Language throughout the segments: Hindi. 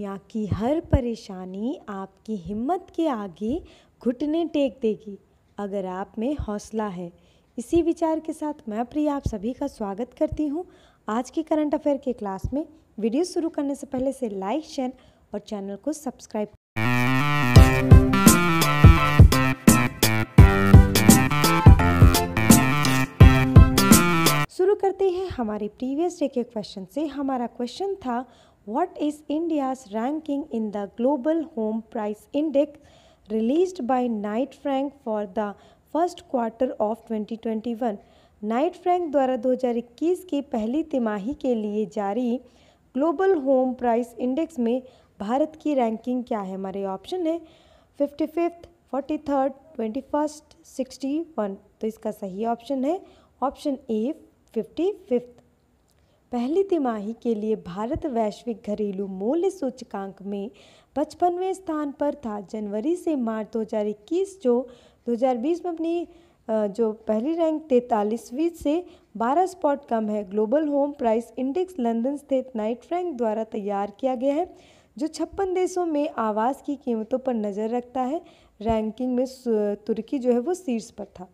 दुनिया की हर परेशानी आपकी हिम्मत के आगे घुटने टेक देगी अगर आप में हौसला है इसी विचार के साथ मैं प्रिया आप सभी का स्वागत करती हूँ आज की करंट अफेयर के क्लास में वीडियो शुरू करने से पहले से लाइक शेयर और चैनल को सब्सक्राइब शुरू करते हैं हमारे प्रीवियस डे के क्वेश्चन से हमारा क्वेश्चन था What is India's ranking in the Global Home Price Index released by Knight Frank for the first quarter of 2021? Knight Frank द्वारा 2021 की पहली तिमाही के लिए जारी ग्लोबल होम प्राइस इंडेक्स में भारत की रैंकिंग क्या है हमारे ऑप्शन है fifty fifth forty third twenty first sixty one तो इसका सही ऑप्शन है ऑप्शन ए फिफ्टी फिफ्थ पहली तिमाही के लिए भारत वैश्विक घरेलू मूल्य सूचकांक में पचपनवें स्थान पर था जनवरी से मार्च दो हज़ार इक्कीस जो दो हज़ार बीस में अपनी जो पहली रैंक तैतालीसवीं से बारह स्पॉट कम है global home price index London स्थित नाइट फ्रैंक द्वारा तैयार किया गया है जो छप्पन देशों में आवास की कीमतों पर नज़र रखता है रैंकिंग में तुर्की जो है वो शीर्ष पर था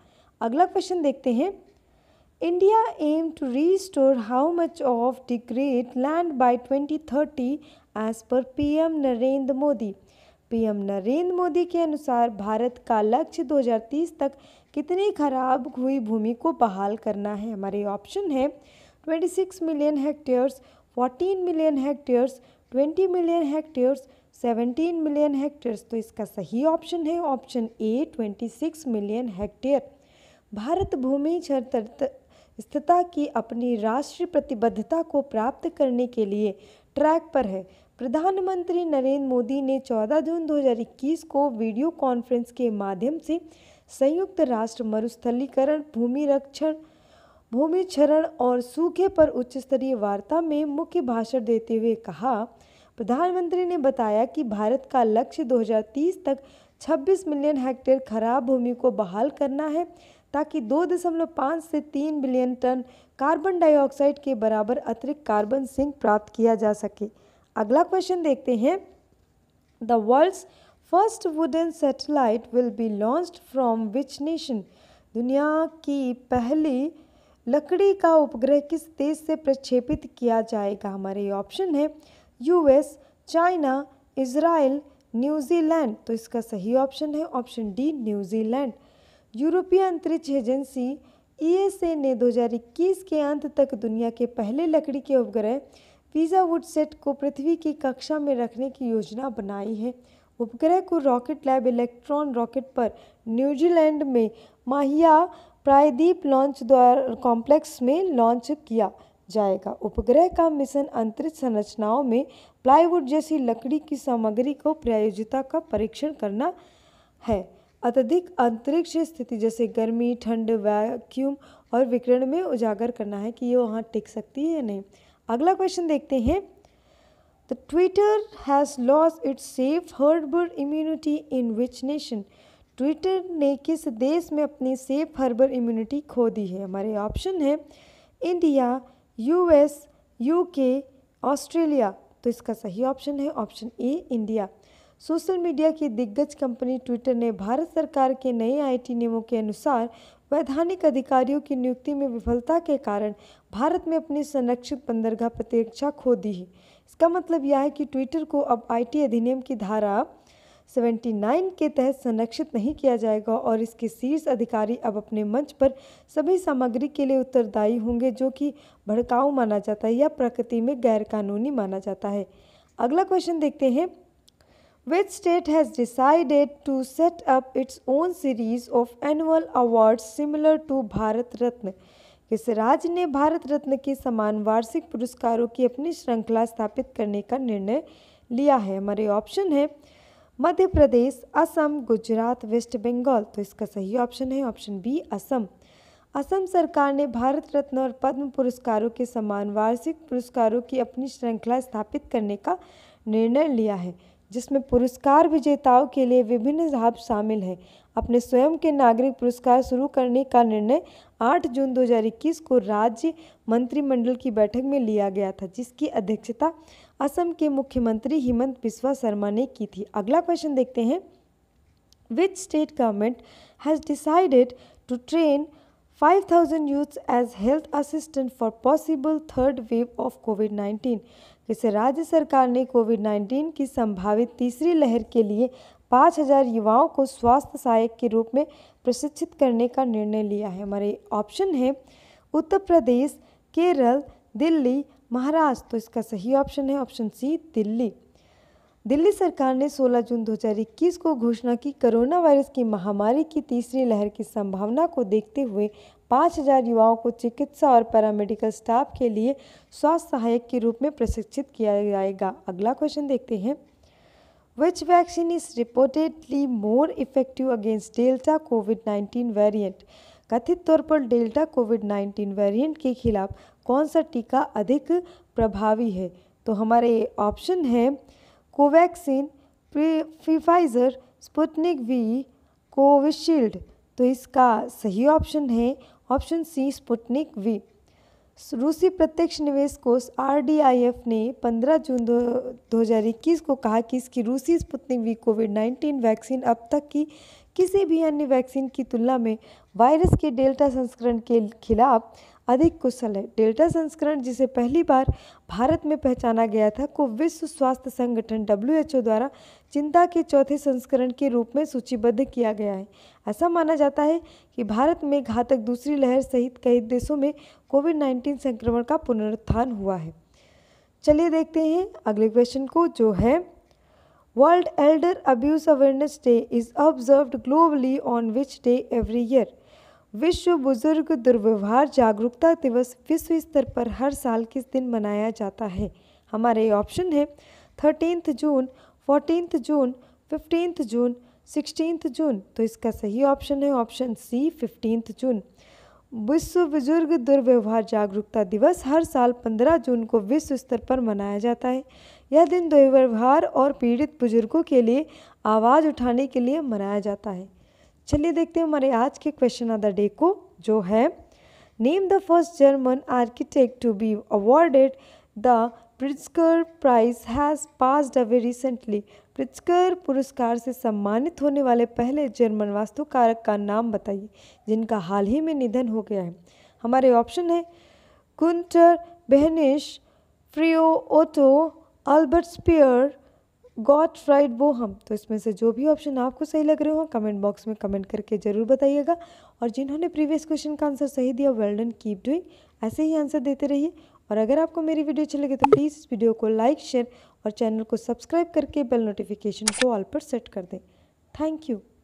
अगला क्वेश्चन देखते हैं India aim to restore how much of degraded land by 2030 as per PM Narendra Modi PM Narendra Modi के अनुसार भारत का लक्ष्य 2030 तक कितनी खराब हुई भूमि को बहाल करना है हमारे ऑप्शन है 26 million hectares 14 million hectares 20 million hectares 17 million hectares तो इसका सही ऑप्शन है option A 26 million hectare Bharat भूमि स्थिरता की अपनी राष्ट्रीय प्रतिबद्धता को प्राप्त करने के लिए ट्रैक पर है प्रधानमंत्री नरेंद्र मोदी ने 14 जून 2021 को वीडियो कॉन्फ्रेंस के माध्यम से संयुक्त राष्ट्र मरुस्थलीकरण भूमि रक्षण भूमि क्षरण और सूखे पर उच्च स्तरीय वार्ता में मुख्य भाषण देते हुए कहा प्रधानमंत्री ने बताया कि भारत का लक्ष्य 2030 तक 26 मिलियन हेक्टेयर खराब भूमि को बहाल करना है ताकि 2.5 से 3 बिलियन टन कार्बन डाइऑक्साइड के बराबर अतिरिक्त कार्बन सिंक प्राप्त किया जा सके अगला क्वेश्चन देखते हैं the world's first wooden satellite will be launch from which nation दुनिया की पहली लकड़ी का उपग्रह किस देश से प्रक्षेपित किया जाएगा हमारे ऑप्शन है यूएस चाइना इसराइल न्यूजीलैंड तो इसका सही ऑप्शन है ऑप्शन डी न्यूजीलैंड यूरोपीय अंतरिक्ष एजेंसी ईएसए e ने 2021 के अंत तक दुनिया के पहले लकड़ी के उपग्रह वुड सेट को पृथ्वी की कक्षा में रखने की योजना बनाई है उपग्रह को रॉकेट लैब इलेक्ट्रॉन रॉकेट पर न्यूजीलैंड में माहिया प्रायद्वीप लॉन्च द्वारा कॉम्प्लेक्स में लॉन्च किया जाएगा उपग्रह का मिशन अंतरिक्ष संरचनाओं में प्लाईवुड जैसी लकड़ी की सामग्री को प्रायोजिता का परीक्षण करना है अत्यधिक अंतरिक्ष स्थिति जैसे गर्मी ठंड वैक्यूम और विकिरण में उजागर करना है कि ये वहाँ टिक सकती है या नहीं अगला क्वेश्चन देखते हैं the Twitter has loss its safe harbour immunity in which nation Twitter ने किस देश में अपनी सेफ हर्बर इम्यूनिटी खो दी है हमारे ऑप्शन है इंडिया यूएस यूके ऑस्ट्रेलिया तो इसका सही ऑप्शन है option A India social media की दिग्गज कंपनी ट्विटर ने भारत सरकार के नए आईटी नियमों के अनुसार वैधानिक अधिकारियों की नियुक्ति में विफलता के कारण भारत में अपनी संरक्षित बंदरगाह प्रतिरक्षा खो दी है इसका मतलब यह है कि ट्विटर को अब आईटी अधिनियम की धारा 79 के तहत संरक्षित नहीं किया जाएगा और इसके शीर्ष अधिकारी अब अपने मंच पर सभी सामग्री के लिए उत्तरदायी होंगे जो कि भड़काऊ माना जाता है या प्रकृति में गैरकानूनी माना जाता है अगला क्वेश्चन देखते हैं Which state has decided to set up its own series of annual awards similar to Bharat Ratna? किस राज्य ने भारत रत्न के समान वार्षिक पुरस्कारों की अपनी श्रृंखला स्थापित करने का निर्णय लिया है हमारे ऑप्शन है मध्य प्रदेश असम गुजरात वेस्ट बंगाल तो इसका सही ऑप्शन है ऑप्शन बी असम असम सरकार ने भारत रत्न और पद्म पुरस्कारों के समान वार्षिक पुरस्कारों की अपनी श्रृंखला स्थापित करने का निर्णय लिया है जिसमें पुरस्कार विजेताओं के लिए विभिन्न लाभ शामिल है अपने स्वयं के नागरिक पुरस्कार शुरू करने का निर्णय 8 जून 2021 को राज्य मंत्रिमंडल की बैठक में लिया गया था जिसकी अध्यक्षता असम के मुख्यमंत्री हेमंत बिस्वा शर्मा ने की थी अगला क्वेश्चन देखते हैं which state government has decided to train 5000 youths as health assistant for possible third wave of covid 19 जैसे राज्य सरकार ने कोविड 19 की संभावित तीसरी लहर के लिए 5000 युवाओं को स्वास्थ्य सहायक के रूप में प्रशिक्षित करने का निर्णय लिया है हमारे ऑप्शन है उत्तर प्रदेश केरल दिल्ली महाराष्ट्र तो इसका सही ऑप्शन है ऑप्शन सी दिल्ली दिल्ली सरकार ने 16 जून 2021 को घोषणा की कोरोना वायरस की महामारी की तीसरी लहर की संभावना को देखते हुए पाँच हजार युवाओं को चिकित्सा और पैरामेडिकल स्टाफ के लिए स्वास्थ्य सहायक के रूप में प्रशिक्षित किया जाएगा अगला क्वेश्चन देखते हैं which vaccine is reportedly more effective against delta covid nineteen variant कथित तौर पर डेल्टा कोविड नाइन्टीन वेरिएंट के खिलाफ कौन सा टीका अधिक प्रभावी है तो हमारे ऑप्शन है Covaxin Pfizer Sputnik V Covishield तो इसका सही ऑप्शन है ऑप्शन सी स्पुटनिक वी रूसी प्रत्यक्ष निवेश कोष आर ने 15 जून दो हज़ार इक्कीस को कहा कि इसकी रूसी स्पुतनिक वी कोविड 19 वैक्सीन अब तक की किसी भी अन्य वैक्सीन की तुलना में वायरस के डेल्टा संस्करण के खिलाफ अधिक कुशल है डेल्टा संस्करण जिसे पहली बार भारत में पहचाना गया था को विश्व स्वास्थ्य संगठन डब्ल्यू द्वारा चिंता के चौथे संस्करण के रूप में सूचीबद्ध किया गया है ऐसा माना जाता है कि भारत में घातक दूसरी लहर सहित कई देशों में कोविड नाइन्टीन संक्रमण का पुनरुत्थान हुआ है चलिए देखते हैं अगले क्वेश्चन को जो है world elder abuse awareness day is observed globally on which day every year विश्व बुजुर्ग दुर्व्यवहार जागरूकता दिवस विश्व स्तर पर हर साल किस दिन मनाया जाता है हमारे ऑप्शन है thirteenth June fourteenth June fifteenth June sixteenth June तो इसका सही ऑप्शन है ऑप्शन सी फिफ्टीनथ जून विश्व बुजुर्ग दुर्व्यवहार जागरूकता दिवस हर साल 15 जून को विश्व स्तर पर मनाया जाता है यह दिन दुर्व्यवहार और पीड़ित बुजुर्गों के लिए आवाज़ उठाने के लिए मनाया जाता है चलिए देखते हैं हमारे आज के क्वेश्चन ऑफ द डे को जो है name the first German architect to be awarded the Pritzker prize has passed away recently Pritzker पुरस्कार से सम्मानित होने वाले पहले जर्मन वास्तुकारक का नाम बताइए जिनका हाल ही में निधन हो गया है हमारे ऑप्शन है Gunter Behnisch Frei Otto Albert Speer Gottfried Bohm तो इसमें से जो भी ऑप्शन आपको सही लग रहे हो कमेंट बॉक्स में कमेंट करके ज़रूर बताइएगा और जिन्होंने प्रीवियस क्वेश्चन का आंसर सही दिया वेल डन कीप डूइंग ऐसे ही आंसर देते रहिए और अगर आपको मेरी वीडियो अच्छी लगे तो प्लीज़ इस वीडियो को लाइक शेयर और चैनल को सब्सक्राइब करके बेल नोटिफिकेशन को ऑल पर सेट कर दें थैंक यू